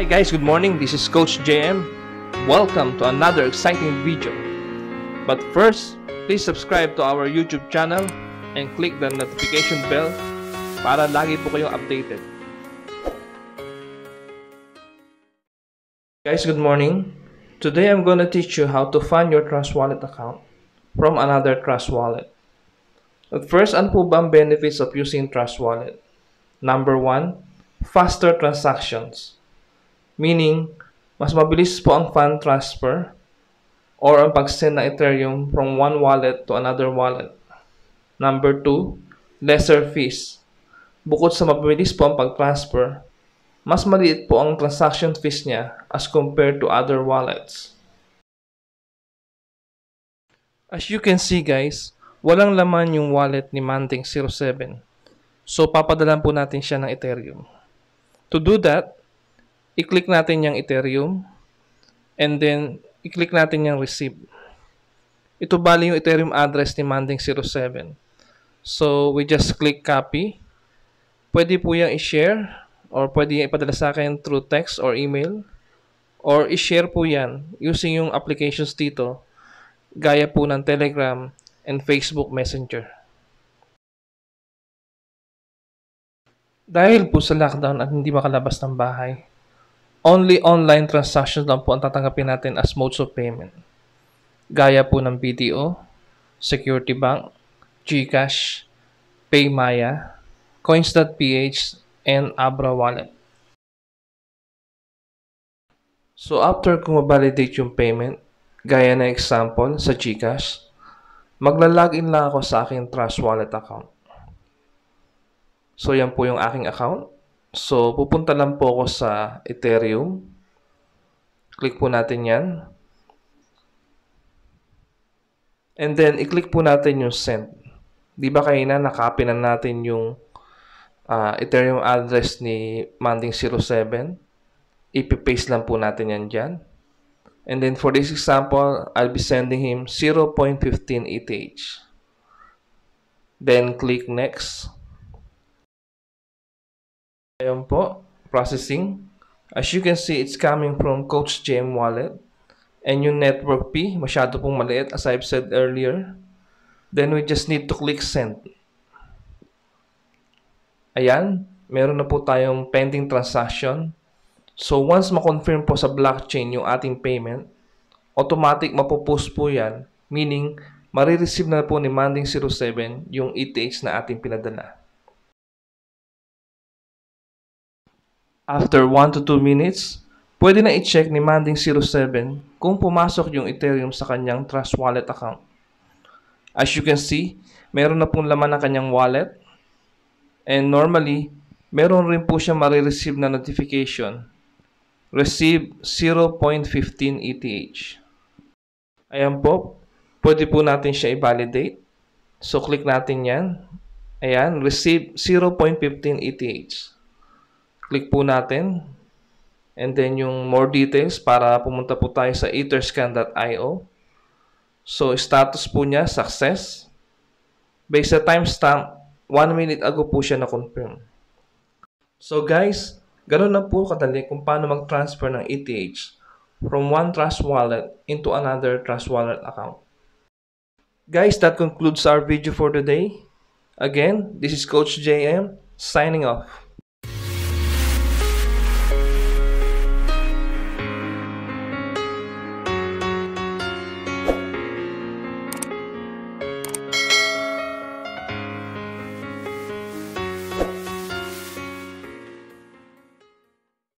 Hi guys, good morning. This is Coach JM. Welcome to another exciting video. But first, please subscribe to our YouTube channel and click the notification bell para lagi po kayong updated. Guys, good morning. Today I'm gonna teach you how to find your Trust Wallet account from another Trust Wallet. But first, ano po ba benefits of using Trust Wallet? Number 1, faster transactions. Meaning, mas mabilis po ang fund transfer or ang pag-send ng Ethereum from one wallet to another wallet. Number 2, lesser fees. Bukod sa mabilis po ang pag-transfer, mas maliit po ang transaction fees niya as compared to other wallets. As you can see guys, walang laman yung wallet ni Manting07. So papadalan po natin siya ng Ethereum. To do that, i-click natin yung Ethereum and then i-click natin yung receive. Ito bali yung Ethereum address ni Manding07. So, we just click copy. Pwede po yung i-share or pwede yung ipadala sa akin through text or email or i-share po yan using yung applications dito gaya po ng Telegram and Facebook Messenger. Dahil po sa lockdown at hindi makalabas ng bahay, Only online transactions lang po ang tatanggapin natin as modes of payment. Gaya po ng BDO, Security Bank, GCash, Paymaya, Coins.ph, and Abra Wallet. So after kung ma-validate yung payment, gaya na example sa GCash, maglalagin lang ako sa aking Trust Wallet account. So yan po yung aking account. So, pupunta lang po ako sa Ethereum. Click po natin yan. And then, i-click po natin yung send. Di ba kanina nakopy na natin yung uh, Ethereum address ni Manding07? Ipipaste lang po natin yan dyan. And then for this example, I'll be sending him 0.15 ETH. Then click next. Ayan po, processing. As you can see, it's coming from Coach JM Wallet. And yung network P, masyado pong maliit as I've said earlier. Then we just need to click send. Ayan, meron na po tayong pending transaction. So once makonfirm po sa blockchain yung ating payment, automatic mapopost po yan. Meaning, marireceive na po ni Manding07 yung ETH na ating pinadala. After 1 to 2 minutes, pwede na i-check ni Manding07 kung pumasok yung Ethereum sa kanyang Trust Wallet account. As you can see, meron na pong laman ng kanyang wallet. And normally, meron rin po siya marireceive na notification. Receive 0.15 ETH. Ayan po, pwede po natin siya i-validate. So, click natin yan. Ayan, receive 0.15 ETH. Click po natin. And then yung more details para pumunta po tayo sa etherscan.io. So status po niya, success. Based sa timestamp, 1 minute ago po siya na-confirm. So guys, ganun na po kadali kung paano mag-transfer ng ETH from one Trust Wallet into another Trust Wallet account. Guys, that concludes our video for today. Again, this is Coach JM signing off.